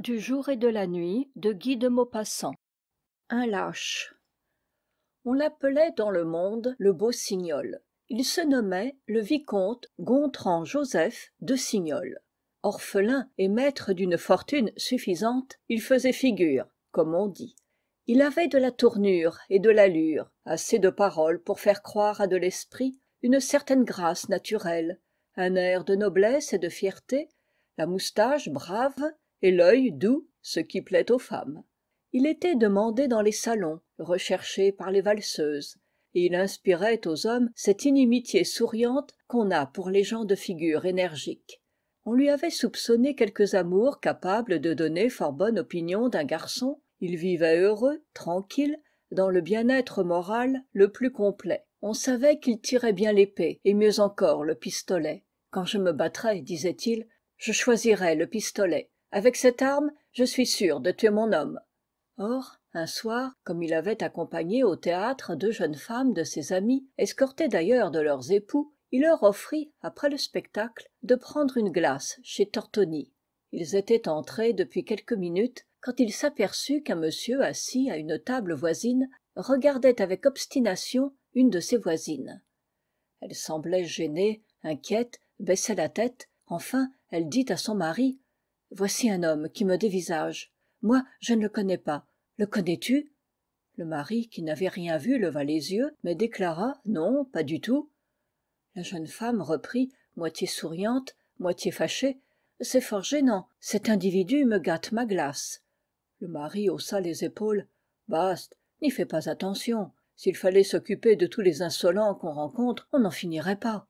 du jour et de la nuit de guy de maupassant un lâche on l'appelait dans le monde le beau signol il se nommait le vicomte gontran joseph de signol orphelin et maître d'une fortune suffisante il faisait figure comme on dit il avait de la tournure et de l'allure assez de paroles pour faire croire à de l'esprit une certaine grâce naturelle un air de noblesse et de fierté la moustache brave et l'œil doux ce qui plaît aux femmes il était demandé dans les salons recherché par les valseuses et il inspirait aux hommes cette inimitié souriante qu'on a pour les gens de figure énergique on lui avait soupçonné quelques amours capables de donner fort bonne opinion d'un garçon il vivait heureux tranquille dans le bien-être moral le plus complet on savait qu'il tirait bien l'épée et mieux encore le pistolet quand je me battrai disait-il je choisirai le pistolet avec cette arme je suis sûr de tuer mon homme or un soir comme il avait accompagné au théâtre deux jeunes femmes de ses amis escortées d'ailleurs de leurs époux il leur offrit après le spectacle de prendre une glace chez tortoni ils étaient entrés depuis quelques minutes quand il s'aperçut qu'un monsieur assis à une table voisine regardait avec obstination une de ses voisines elle semblait gênée inquiète baissait la tête enfin elle dit à son mari voici un homme qui me dévisage moi je ne le connais pas le connais-tu le mari qui n'avait rien vu leva les yeux mais déclara non pas du tout la jeune femme reprit moitié souriante moitié fâchée c'est fort gênant cet individu me gâte ma glace le mari haussa les épaules Baste, n'y fais pas attention s'il fallait s'occuper de tous les insolents qu'on rencontre on n'en finirait pas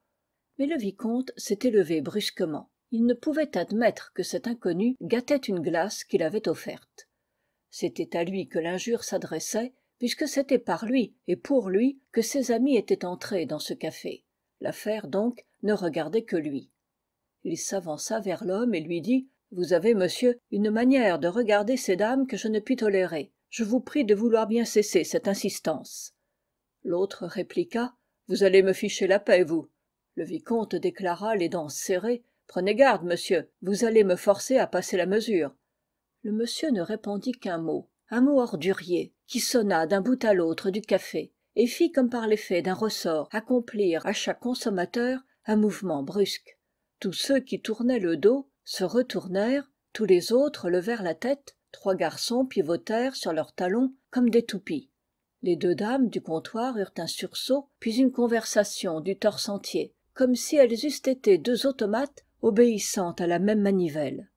mais le vicomte s'était levé brusquement il ne pouvait admettre que cet inconnu gâtait une glace qu'il avait offerte c'était à lui que l'injure s'adressait puisque c'était par lui et pour lui que ses amis étaient entrés dans ce café l'affaire donc ne regardait que lui il s'avança vers l'homme et lui dit vous avez monsieur une manière de regarder ces dames que je ne puis tolérer je vous prie de vouloir bien cesser cette insistance l'autre répliqua vous allez me ficher la paix vous le vicomte déclara les dents serrées prenez garde monsieur vous allez me forcer à passer la mesure le monsieur ne répondit qu'un mot un mot ordurier qui sonna d'un bout à l'autre du café et fit comme par l'effet d'un ressort accomplir à chaque consommateur un mouvement brusque tous ceux qui tournaient le dos se retournèrent tous les autres levèrent la tête trois garçons pivotèrent sur leurs talons comme des toupies les deux dames du comptoir eurent un sursaut puis une conversation du torse entier comme si elles eussent été deux automates obéissant à la même manivelle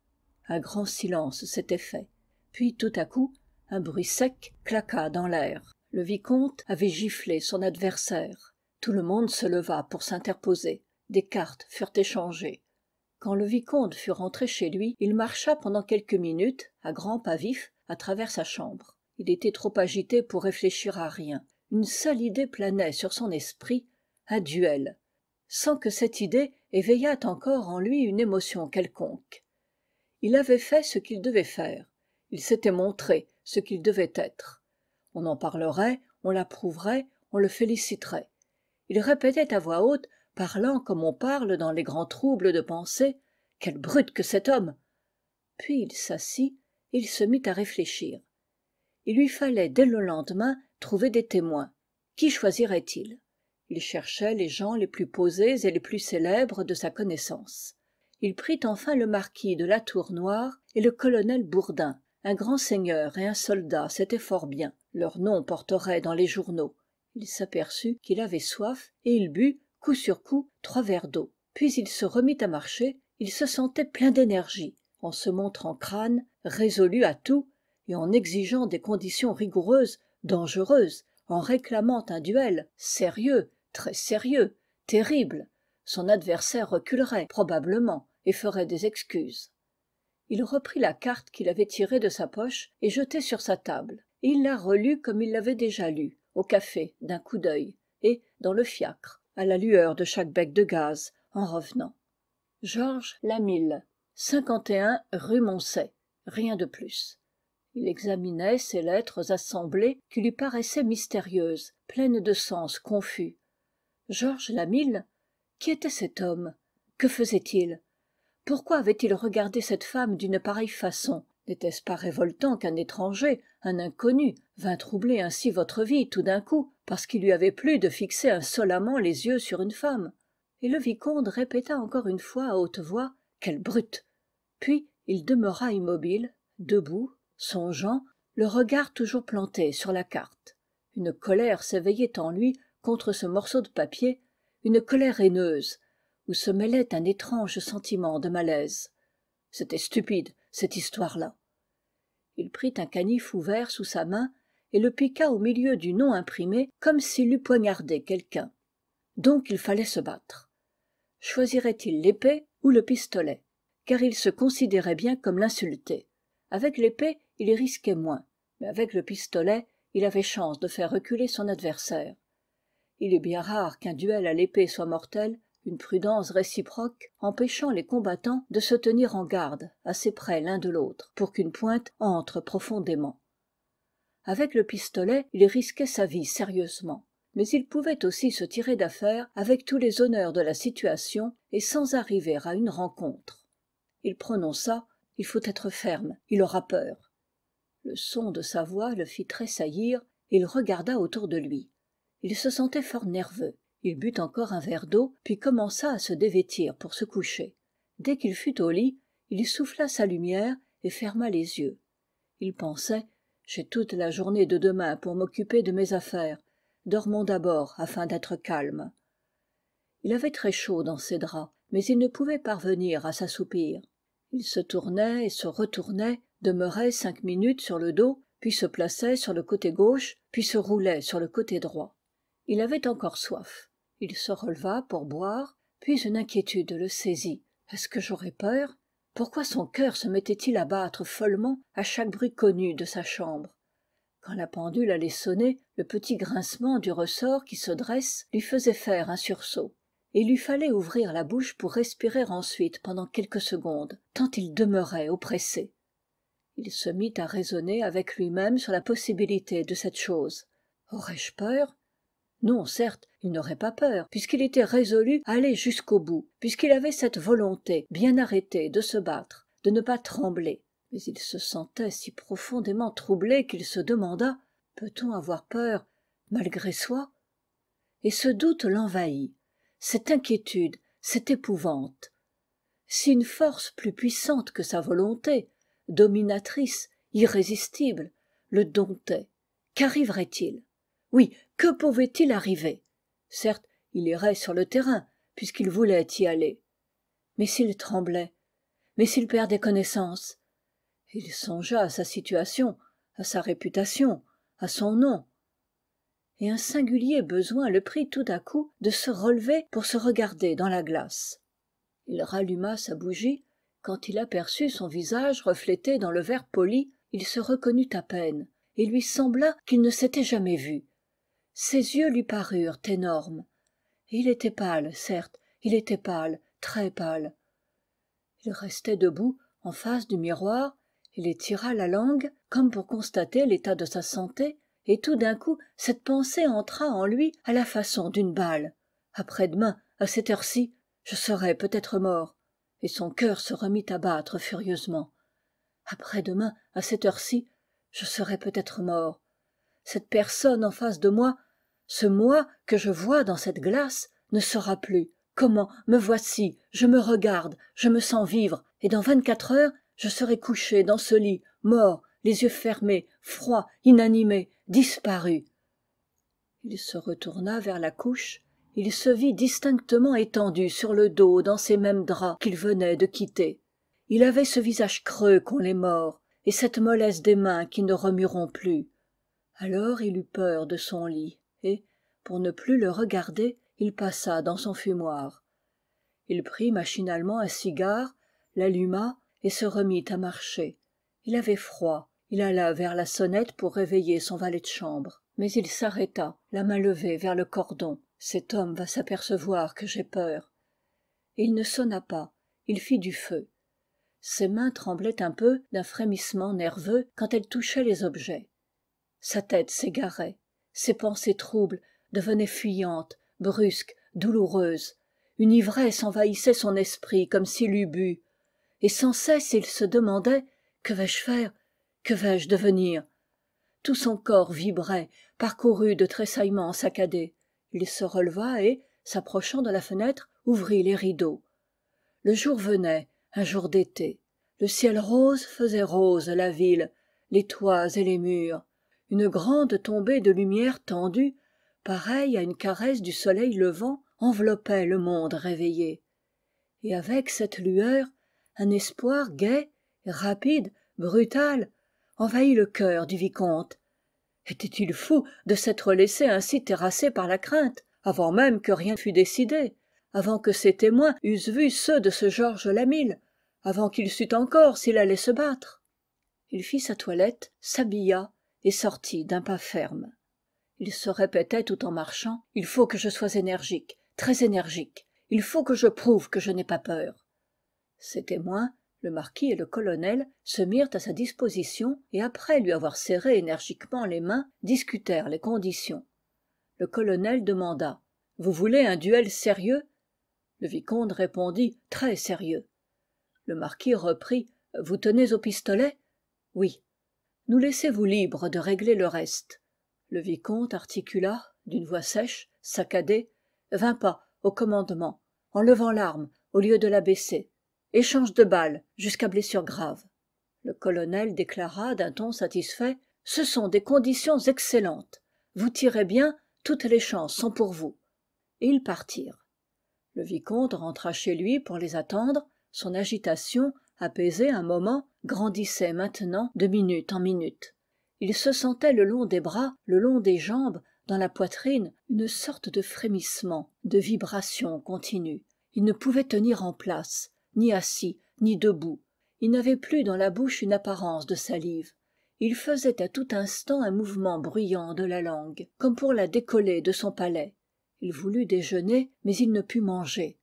un grand silence s'était fait puis tout à coup un bruit sec claqua dans l'air le vicomte avait giflé son adversaire tout le monde se leva pour s'interposer des cartes furent échangées quand le vicomte fut rentré chez lui il marcha pendant quelques minutes à grands pas vifs à travers sa chambre il était trop agité pour réfléchir à rien une seule idée planait sur son esprit un duel sans que cette idée éveilla encore en lui une émotion quelconque il avait fait ce qu'il devait faire il s'était montré ce qu'il devait être on en parlerait on l'approuverait on le féliciterait il répétait à voix haute parlant comme on parle dans les grands troubles de pensée Quel brute que cet homme puis il s'assit et il se mit à réfléchir il lui fallait dès le lendemain trouver des témoins qui choisirait il il cherchait les gens les plus posés et les plus célèbres de sa connaissance il prit enfin le marquis de la tour noire et le colonel bourdin un grand seigneur et un soldat c'était fort bien leurs noms porterait dans les journaux il s'aperçut qu'il avait soif et il but coup sur coup trois verres d'eau puis il se remit à marcher il se sentait plein d'énergie en se montrant crâne résolu à tout et en exigeant des conditions rigoureuses dangereuses en réclamant un duel sérieux très sérieux terrible son adversaire reculerait probablement et ferait des excuses il reprit la carte qu'il avait tirée de sa poche et jetée sur sa table et il la relut comme il l'avait déjà lue au café d'un coup d'œil et dans le fiacre à la lueur de chaque bec de gaz en revenant georges lamille un rue moncey rien de plus il examinait ces lettres assemblées qui lui paraissaient mystérieuses pleines de sens confus georges Lamille, qui était cet homme que faisait-il pourquoi avait-il regardé cette femme d'une pareille façon n'était-ce pas révoltant qu'un étranger un inconnu vînt troubler ainsi votre vie tout d'un coup parce qu'il lui avait plu de fixer insolemment les yeux sur une femme et le vicomte répéta encore une fois à haute voix quelle brute puis il demeura immobile debout songeant le regard toujours planté sur la carte une colère s'éveillait en lui contre ce morceau de papier une colère haineuse où se mêlait un étrange sentiment de malaise c'était stupide cette histoire-là il prit un canif ouvert sous sa main et le piqua au milieu du nom imprimé comme s'il eût poignardé quelqu'un donc il fallait se battre choisirait il l'épée ou le pistolet car il se considérait bien comme l'insulté avec l'épée il risquait moins mais avec le pistolet il avait chance de faire reculer son adversaire il est bien rare qu'un duel à l'épée soit mortel une prudence réciproque empêchant les combattants de se tenir en garde assez près l'un de l'autre pour qu'une pointe entre profondément avec le pistolet il risquait sa vie sérieusement mais il pouvait aussi se tirer d'affaire avec tous les honneurs de la situation et sans arriver à une rencontre il prononça il faut être ferme il aura peur le son de sa voix le fit tressaillir et il regarda autour de lui il se sentait fort nerveux il but encore un verre d'eau puis commença à se dévêtir pour se coucher dès qu'il fut au lit il souffla sa lumière et ferma les yeux il pensait j'ai toute la journée de demain pour m'occuper de mes affaires dormons d'abord afin d'être calme il avait très chaud dans ses draps mais il ne pouvait parvenir à s'assoupir il se tournait et se retournait demeurait cinq minutes sur le dos puis se plaçait sur le côté gauche puis se roulait sur le côté droit il avait encore soif il se releva pour boire puis une inquiétude le saisit est-ce que j'aurais peur pourquoi son cœur se mettait-il à battre follement à chaque bruit connu de sa chambre quand la pendule allait sonner le petit grincement du ressort qui se dresse lui faisait faire un sursaut et il lui fallait ouvrir la bouche pour respirer ensuite pendant quelques secondes tant il demeurait oppressé il se mit à raisonner avec lui-même sur la possibilité de cette chose aurais-je peur non certes il n'aurait pas peur puisqu'il était résolu à aller jusqu'au bout puisqu'il avait cette volonté bien arrêtée de se battre de ne pas trembler mais il se sentait si profondément troublé qu'il se demanda peut-on avoir peur malgré soi et ce doute l'envahit cette inquiétude cette épouvante si une force plus puissante que sa volonté dominatrice irrésistible le domptait qu'arriverait-il oui que pouvait-il arriver certes il irait sur le terrain puisqu'il voulait y aller mais s'il tremblait mais s'il perdait connaissance il songea à sa situation à sa réputation à son nom et un singulier besoin le prit tout à coup de se relever pour se regarder dans la glace il ralluma sa bougie quand il aperçut son visage reflété dans le verre poli il se reconnut à peine et lui sembla qu'il ne s'était jamais vu ses yeux lui parurent énormes et il était pâle certes il était pâle très pâle il restait debout en face du miroir il étira la langue comme pour constater l'état de sa santé et tout d'un coup cette pensée entra en lui à la façon d'une balle après-demain à cette heure-ci je serai peut-être mort et son cœur se remit à battre furieusement après-demain à cette heure-ci je serai peut-être mort cette personne en face de moi ce moi que je vois dans cette glace ne sera plus comment me voici je me regarde je me sens vivre et dans vingt-quatre heures je serai couché dans ce lit mort les yeux fermés froid inanimé disparu il se retourna vers la couche il se vit distinctement étendu sur le dos dans ces mêmes draps qu'il venait de quitter il avait ce visage creux qu'ont les morts et cette mollesse des mains qui ne remueront plus alors il eut peur de son lit et pour ne plus le regarder il passa dans son fumoir il prit machinalement un cigare l'alluma et se remit à marcher il avait froid il alla vers la sonnette pour réveiller son valet de chambre mais il s'arrêta la main levée vers le cordon cet homme va s'apercevoir que j'ai peur et il ne sonna pas il fit du feu ses mains tremblaient un peu d'un frémissement nerveux quand elles touchaient les objets sa tête s'égarait ses pensées troubles devenaient fuyantes brusques douloureuses une ivresse envahissait son esprit comme s'il eût bu et sans cesse il se demandait que vais-je faire que vais-je devenir tout son corps vibrait parcouru de tressaillements saccadés il se releva et s'approchant de la fenêtre ouvrit les rideaux le jour venait un jour d'été le ciel rose faisait rose la ville les toits et les murs une grande tombée de lumière tendue pareille à une caresse du soleil levant enveloppait le monde réveillé et avec cette lueur un espoir gai rapide brutal envahit le cœur du vicomte était-il fou de s'être laissé ainsi terrasser par la crainte avant même que rien fût décidé avant que ses témoins eussent vu ceux de ce georges Lamille, avant qu'il sût encore s'il allait se battre il fit sa toilette s'habilla et sortit d'un pas ferme il se répétait tout en marchant il faut que je sois énergique très énergique il faut que je prouve que je n'ai pas peur ses témoins le marquis et le colonel se mirent à sa disposition et après lui avoir serré énergiquement les mains discutèrent les conditions le colonel demanda vous voulez un duel sérieux le vicomte répondit très sérieux le marquis reprit vous tenez au pistolet oui nous laissez-vous libre de régler le reste le vicomte articula d'une voix sèche saccadée vingt pas au commandement en levant l'arme au lieu de la baisser échange de balles jusqu'à blessure grave le colonel déclara d'un ton satisfait ce sont des conditions excellentes vous tirez bien toutes les chances sont pour vous et ils partirent le vicomte rentra chez lui pour les attendre son agitation apaisé un moment grandissait maintenant de minute en minute il se sentait le long des bras le long des jambes dans la poitrine une sorte de frémissement de vibration continue il ne pouvait tenir en place ni assis ni debout il n'avait plus dans la bouche une apparence de salive il faisait à tout instant un mouvement bruyant de la langue comme pour la décoller de son palais il voulut déjeuner mais il ne put manger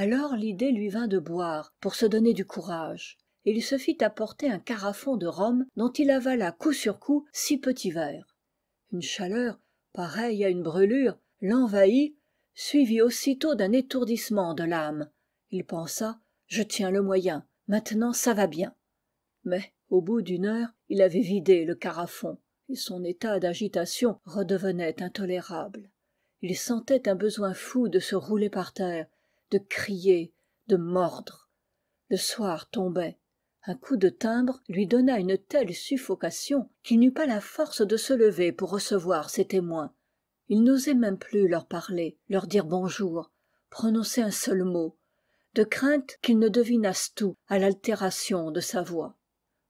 alors l'idée lui vint de boire pour se donner du courage et il se fit apporter un carafon de rhum dont il avala coup sur coup six petits verres une chaleur pareille à une brûlure l'envahit suivie aussitôt d'un étourdissement de l'âme il pensa je tiens le moyen maintenant ça va bien mais au bout d'une heure il avait vidé le carafon et son état d'agitation redevenait intolérable il sentait un besoin fou de se rouler par terre de crier de mordre le soir tombait un coup de timbre lui donna une telle suffocation qu'il n'eut pas la force de se lever pour recevoir ses témoins il n'osait même plus leur parler leur dire bonjour prononcer un seul mot de crainte qu'ils ne devinassent tout à l'altération de sa voix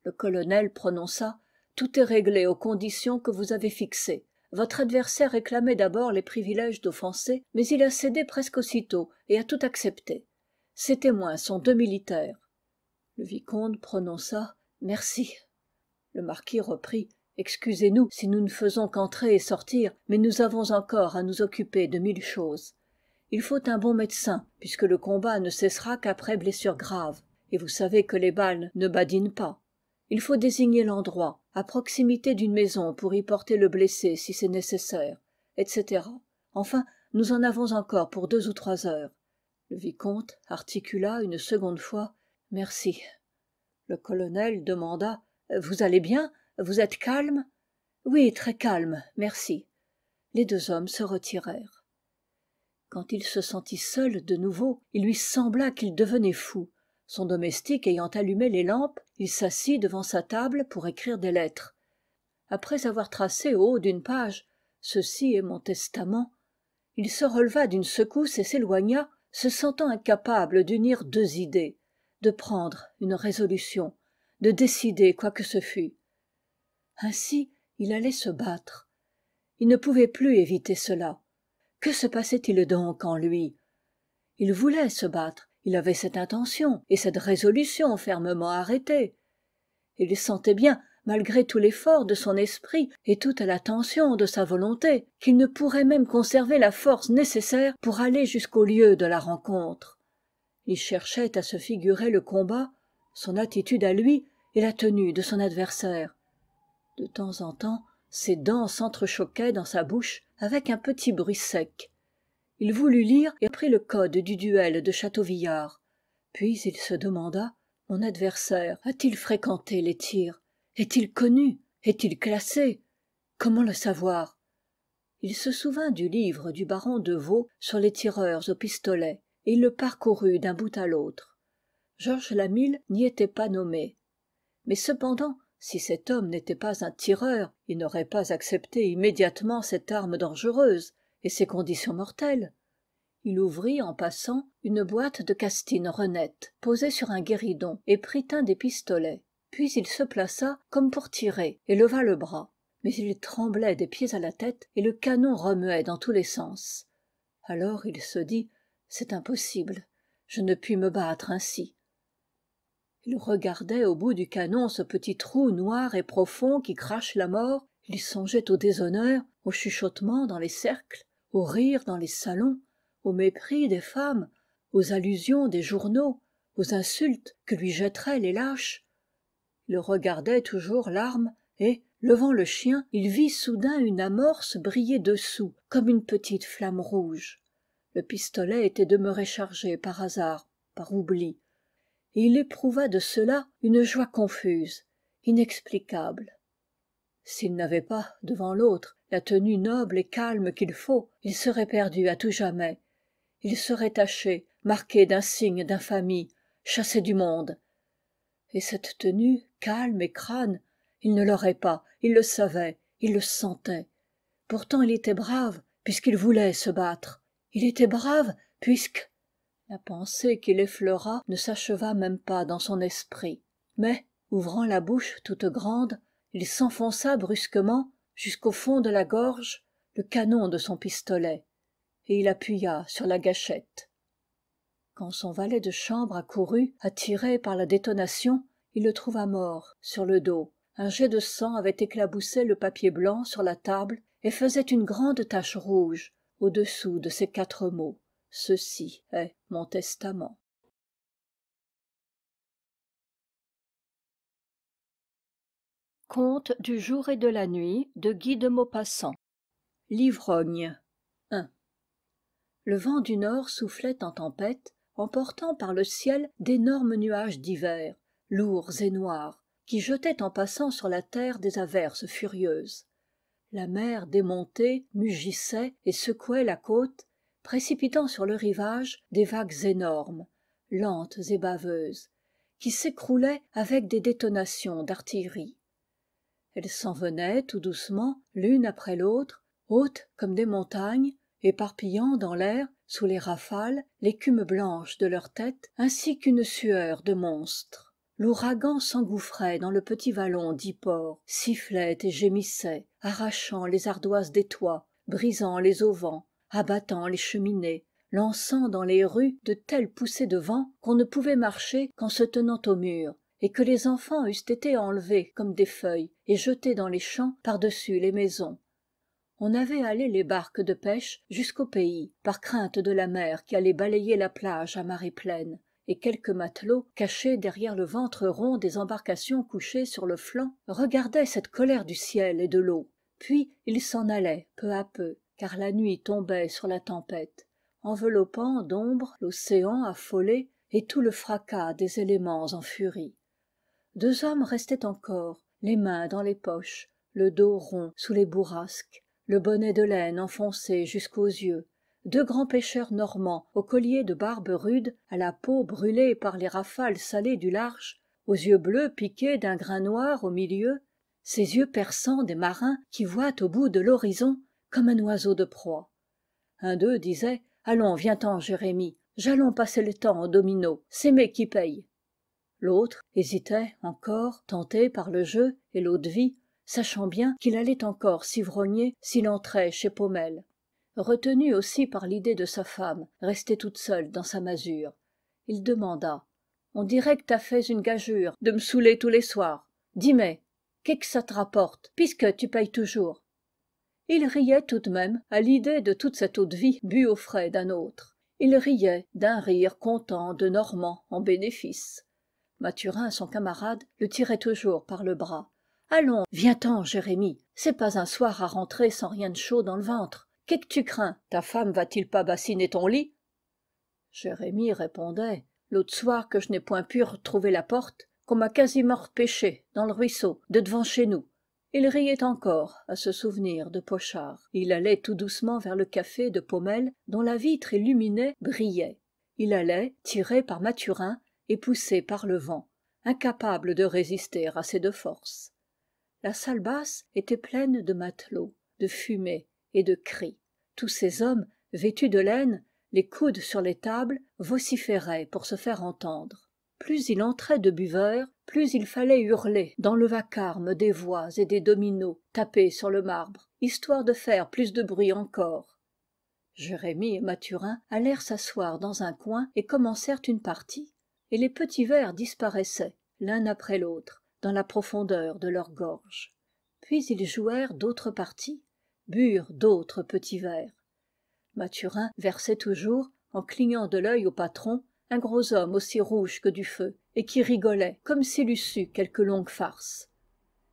le colonel prononça tout est réglé aux conditions que vous avez fixées votre adversaire réclamait d'abord les privilèges d'offenser, mais il a cédé presque aussitôt et a tout accepté ses témoins sont deux militaires le vicomte prononça merci le marquis reprit excusez-nous si nous ne faisons qu'entrer et sortir mais nous avons encore à nous occuper de mille choses il faut un bon médecin puisque le combat ne cessera qu'après blessures graves, et vous savez que les balles ne badinent pas il faut désigner l'endroit à proximité d'une maison pour y porter le blessé si c'est nécessaire etc enfin nous en avons encore pour deux ou trois heures le vicomte articula une seconde fois merci le colonel demanda vous allez bien vous êtes calme oui très calme merci les deux hommes se retirèrent quand il se sentit seul de nouveau il lui sembla qu'il devenait fou son domestique ayant allumé les lampes il s'assit devant sa table pour écrire des lettres après avoir tracé au haut d'une page ceci est mon testament il se releva d'une secousse et s'éloigna se sentant incapable d'unir deux idées de prendre une résolution de décider quoi que ce fût ainsi il allait se battre il ne pouvait plus éviter cela que se passait-il donc en lui il voulait se battre il avait cette intention et cette résolution fermement arrêtées il sentait bien malgré tout l'effort de son esprit et toute la tension de sa volonté qu'il ne pourrait même conserver la force nécessaire pour aller jusqu'au lieu de la rencontre il cherchait à se figurer le combat son attitude à lui et la tenue de son adversaire de temps en temps ses dents s'entrechoquaient dans sa bouche avec un petit bruit sec il voulut lire et prit le code du duel de châteauvillard puis il se demanda mon adversaire a-t-il fréquenté les tirs est-il connu est-il classé comment le savoir il se souvint du livre du baron de vaux sur les tireurs au pistolet et il le parcourut d'un bout à l'autre georges Lamille n'y était pas nommé mais cependant si cet homme n'était pas un tireur il n'aurait pas accepté immédiatement cette arme dangereuse et ses conditions mortelles il ouvrit en passant une boîte de castine renette posée sur un guéridon et prit un des pistolets puis il se plaça comme pour tirer et leva le bras mais il tremblait des pieds à la tête et le canon remuait dans tous les sens alors il se dit c'est impossible je ne puis me battre ainsi il regardait au bout du canon ce petit trou noir et profond qui crache la mort il songeait au déshonneur aux chuchotements dans les cercles aux rires dans les salons au mépris des femmes aux allusions des journaux aux insultes que lui jetteraient les lâches il regardait toujours l'arme et levant le chien il vit soudain une amorce briller dessous comme une petite flamme rouge le pistolet était demeuré chargé par hasard par oubli et il éprouva de cela une joie confuse inexplicable s'il n'avait pas devant l'autre la tenue noble et calme qu'il faut il serait perdu à tout jamais il serait taché marqué d'un signe d'infamie chassé du monde et cette tenue calme et crâne il ne l'aurait pas il le savait il le sentait pourtant il était brave puisqu'il voulait se battre il était brave puisque la pensée qui l'effleura ne s'acheva même pas dans son esprit mais ouvrant la bouche toute grande il s'enfonça brusquement jusqu'au fond de la gorge le canon de son pistolet et il appuya sur la gâchette quand son valet de chambre accourut attiré par la détonation il le trouva mort sur le dos un jet de sang avait éclaboussé le papier blanc sur la table et faisait une grande tache rouge au-dessous de ces quatre mots ceci est mon testament du jour et de la nuit de guy de maupassant l'ivrogne i le vent du nord soufflait en tempête emportant par le ciel d'énormes nuages d'hiver lourds et noirs qui jetaient en passant sur la terre des averses furieuses la mer démontée mugissait et secouait la côte précipitant sur le rivage des vagues énormes lentes et baveuses qui s'écroulaient avec des détonations d'artillerie elles s'en venaient tout doucement l'une après l'autre hautes comme des montagnes éparpillant dans l'air sous les rafales l'écume blanche de leurs têtes ainsi qu'une sueur de monstre l'ouragan s'engouffrait dans le petit vallon d'hipport sifflait et gémissait arrachant les ardoises des toits brisant les auvents abattant les cheminées lançant dans les rues de telles poussées de vent qu'on ne pouvait marcher qu'en se tenant au mur et que les enfants eussent été enlevés comme des feuilles et jetés dans les champs par-dessus les maisons on avait allé les barques de pêche jusqu'au pays par crainte de la mer qui allait balayer la plage à marée pleine et quelques matelots cachés derrière le ventre rond des embarcations couchées sur le flanc regardaient cette colère du ciel et de l'eau puis ils s'en allaient peu à peu car la nuit tombait sur la tempête enveloppant d'ombre l'océan affolé et tout le fracas des éléments en furie deux hommes restaient encore les mains dans les poches le dos rond sous les bourrasques le bonnet de laine enfoncé jusqu'aux yeux deux grands pêcheurs normands au collier de barbe rude à la peau brûlée par les rafales salées du large aux yeux bleus piqués d'un grain noir au milieu ces yeux perçants des marins qui voient au bout de l'horizon comme un oiseau de proie un d'eux disait allons viens-t'en jérémie j'allons passer le temps aux dominos c'est mes qui paye l'autre hésitait encore tenté par le jeu et l'eau-de-vie sachant bien qu'il allait encore s'ivrogner s'il entrait chez paumelle retenu aussi par l'idée de sa femme restée toute seule dans sa masure il demanda on dirait que t'as fait une gageure de me saouler tous les soirs dis moi qu'est que ça te rapporte puisque tu payes toujours il riait tout de même à l'idée de toute cette eau-de-vie bue au frais d'un autre il riait d'un rire content de normand en bénéfice mathurin son camarade le tirait toujours par le bras allons viens-t'en jérémie c'est pas un soir à rentrer sans rien de chaud dans le ventre qu'est que tu crains ta femme va-t-il pas bassiner ton lit jérémie répondait l'autre soir que je n'ai point pu retrouver la porte qu'on m'a quasiment repêché dans le ruisseau de devant chez nous il riait encore à ce souvenir de pochard il allait tout doucement vers le café de paumelle dont la vitre illuminée brillait il allait tiré par mathurin et par le vent incapable de résister à ces deux forces la salle basse était pleine de matelots de fumée et de cris tous ces hommes vêtus de laine les coudes sur les tables vociféraient pour se faire entendre plus il entrait de buveurs plus il fallait hurler dans le vacarme des voix et des dominos tapés sur le marbre histoire de faire plus de bruit encore jérémie et mathurin allèrent s'asseoir dans un coin et commencèrent une partie et les petits vers disparaissaient l'un après l'autre dans la profondeur de leur gorge puis ils jouèrent d'autres parties burent d'autres petits verres mathurin versait toujours en clignant de l'œil au patron un gros homme aussi rouge que du feu et qui rigolait comme s'il eût su quelque longue farce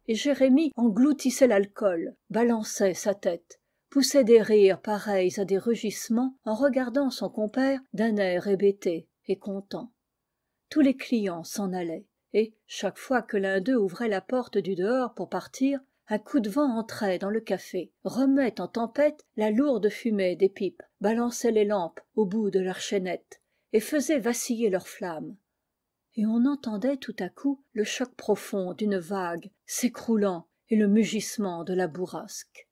et jérémie engloutissait l'alcool balançait sa tête poussait des rires pareils à des rugissements en regardant son compère d'un air hébété et content tous les clients s'en allaient et chaque fois que l'un d'eux ouvrait la porte du dehors pour partir un coup de vent entrait dans le café remuait en tempête la lourde fumée des pipes balançait les lampes au bout de leurs chaînettes et faisait vaciller leurs flammes et on entendait tout à coup le choc profond d'une vague s'écroulant et le mugissement de la bourrasque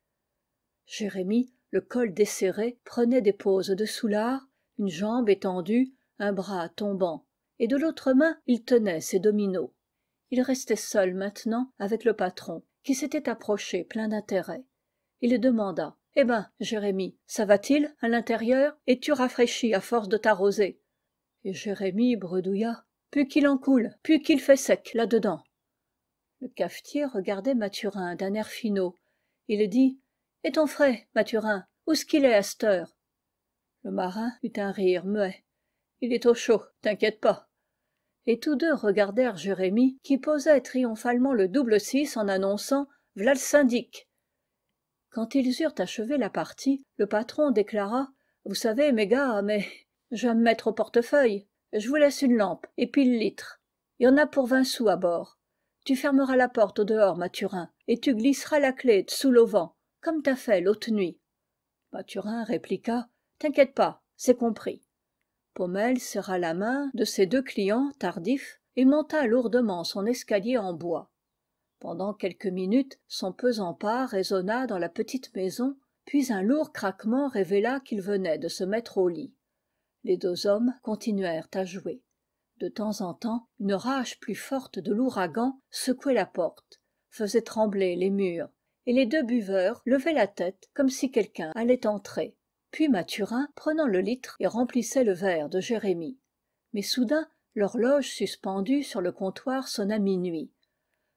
jérémie le col desserré prenait des poses de soulard, une jambe étendue un bras tombant et de l'autre main il tenait ses dominos il restait seul maintenant avec le patron qui s'était approché plein d'intérêt il demanda eh ben jérémie ça va-t-il à l'intérieur es-tu rafraîchi à force de t'arroser et jérémie bredouilla Puis qu'il en coule puis qu'il fait sec là-dedans le cafetier regardait mathurin d'un air finaud il dit et ton frère, mathurin est-ce qu'il est à heure ?» le marin eut un rire muet il est au chaud t'inquiète pas et tous deux regardèrent jérémie qui posait triomphalement le double six en annonçant v'là syndic. quand ils eurent achevé la partie le patron déclara vous savez mes gars mais j'aime mettre au portefeuille je vous laisse une lampe et pile-litre. Il y en a pour vingt sous à bord tu fermeras la porte au dehors mathurin et tu glisseras la clé dessous l'auvent comme t'as fait l'autre nuit mathurin répliqua t'inquiète pas c'est compris Pommel serra la main de ses deux clients tardifs et monta lourdement son escalier en bois pendant quelques minutes son pesant pas résonna dans la petite maison puis un lourd craquement révéla qu'il venait de se mettre au lit les deux hommes continuèrent à jouer de temps en temps une rage plus forte de l'ouragan secouait la porte faisait trembler les murs et les deux buveurs levaient la tête comme si quelqu'un allait entrer puis mathurin prenant le litre et remplissait le verre de jérémie mais soudain l'horloge suspendue sur le comptoir sonna minuit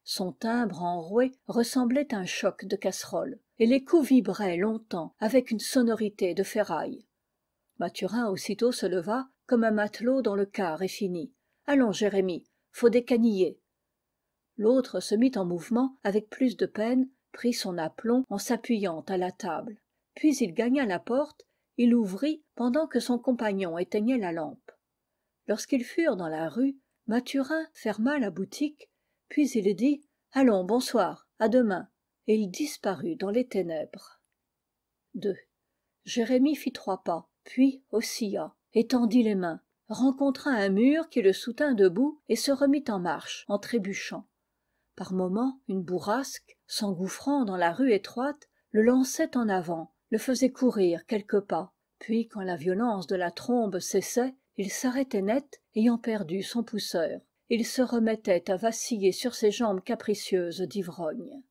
son timbre enroué ressemblait à un choc de casserole et les coups vibraient longtemps avec une sonorité de ferraille mathurin aussitôt se leva comme un matelot dont le quart est fini allons jérémie faut décaniller l'autre se mit en mouvement avec plus de peine prit son aplomb en s'appuyant à la table puis il gagna la porte il ouvrit pendant que son compagnon éteignait la lampe lorsqu'ils furent dans la rue mathurin ferma la boutique puis il dit allons bonsoir à demain et il disparut dans les ténèbres jérémie fit trois pas puis oscilla étendit les mains rencontra un mur qui le soutint debout et se remit en marche en trébuchant par moments une bourrasque s'engouffrant dans la rue étroite le lançait en avant le faisait courir quelques pas puis quand la violence de la trombe cessait il s'arrêtait net ayant perdu son pousseur et il se remettait à vaciller sur ses jambes capricieuses d'ivrogne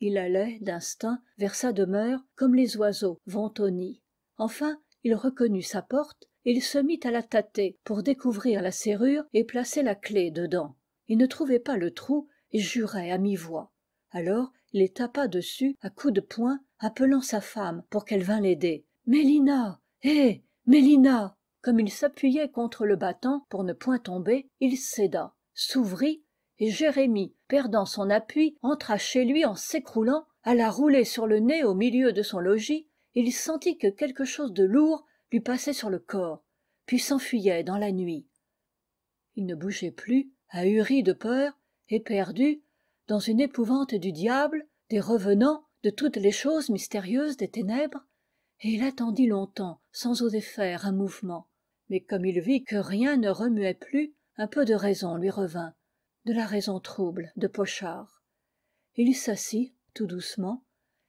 il allait d'instinct vers sa demeure comme les oiseaux vont au nid enfin il reconnut sa porte et il se mit à la tâter pour découvrir la serrure et placer la clef dedans il ne trouvait pas le trou et jurait à mi-voix alors les tapa dessus à coups de poing appelant sa femme pour qu'elle vînt l'aider mélina hé, eh mélina comme il s'appuyait contre le battant pour ne point tomber il céda s'ouvrit et jérémie perdant son appui entra chez lui en s'écroulant alla rouler sur le nez au milieu de son logis et il sentit que quelque chose de lourd lui passait sur le corps puis s'enfuyait dans la nuit il ne bougeait plus ahuri de peur éperdu dans une épouvante du diable des revenants de toutes les choses mystérieuses des ténèbres et il attendit longtemps sans oser faire un mouvement mais comme il vit que rien ne remuait plus un peu de raison lui revint de la raison trouble de pochard il s'assit tout doucement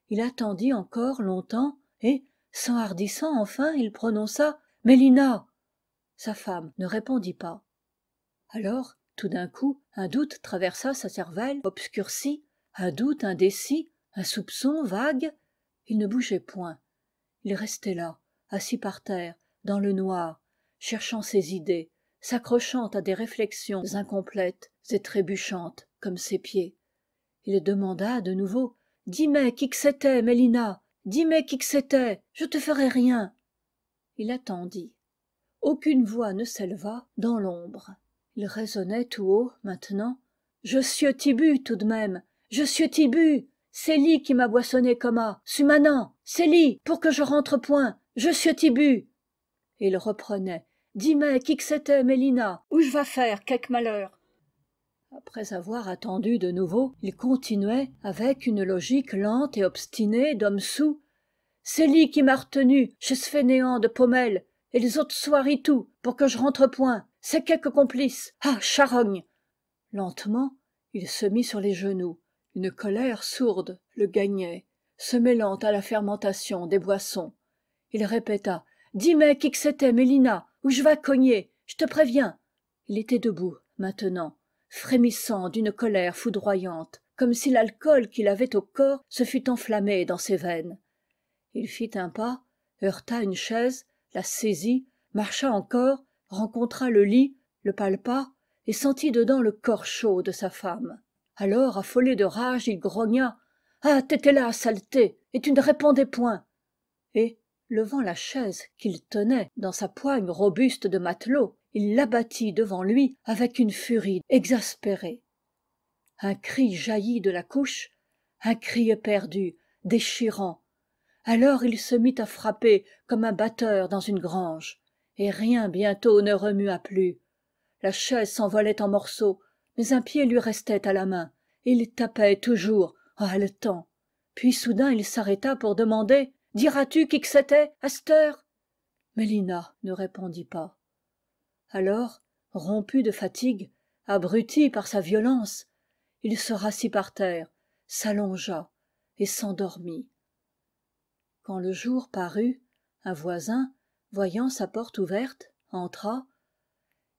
il attendit encore longtemps et s'enhardissant enfin il prononça mélina sa femme ne répondit pas alors tout d'un coup un doute traversa sa cervelle obscurcie un doute indécis un soupçon vague il ne bougeait point il restait là assis par terre dans le noir cherchant ses idées s'accrochant à des réflexions incomplètes et trébuchantes comme ses pieds il demanda de nouveau dis-moi qui que c'était mélina dis-moi qui que c'était je te ferai rien il attendit aucune voix ne s'éleva dans l'ombre il raisonnait tout haut maintenant je suis tibu tout de même je suis tibu c'est li qui m'a boissonné su sumanant c'est li pour que je rentre point je suis tibu et il reprenait dis Dis-moi qui que c'était mélina où je vas faire quelque malheur après avoir attendu de nouveau il continuait avec une logique lente et obstinée d'homme sous. c'est li qui m'a retenu chez ce fainéant de pommel. et les autres soirées, tout, pour que je rentre point c'est quelque complice ah charogne lentement il se mit sur les genoux une colère sourde le gagnait se mêlant à la fermentation des boissons il répéta dis Dis-moi qui que c'était mélina ou j'vas cogner je te préviens il était debout maintenant frémissant d'une colère foudroyante comme si l'alcool qu'il avait au corps se fût enflammé dans ses veines il fit un pas heurta une chaise la saisit marcha encore rencontra le lit le palpa et sentit dedans le corps chaud de sa femme alors affolé de rage il grogna ah t'étais là saleté et tu ne répondais point et levant la chaise qu'il tenait dans sa poigne robuste de matelot il l'abattit devant lui avec une furie exaspérée un cri jaillit de la couche un cri éperdu déchirant alors il se mit à frapper comme un batteur dans une grange et rien bientôt ne remua plus la chaise s'envolait en morceaux mais un pied lui restait à la main et il tapait toujours en ah, haletant puis soudain il s'arrêta pour demander diras-tu qui que c'était à Melina mélina ne répondit pas alors rompu de fatigue abruti par sa violence il se rassit par terre s'allongea et s'endormit quand le jour parut un voisin voyant sa porte ouverte entra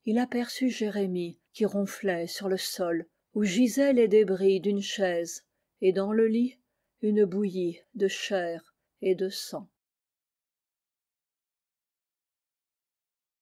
il aperçut jérémie qui ronflait sur le sol où gisaient les débris d'une chaise et dans le lit une bouillie de chair et de sang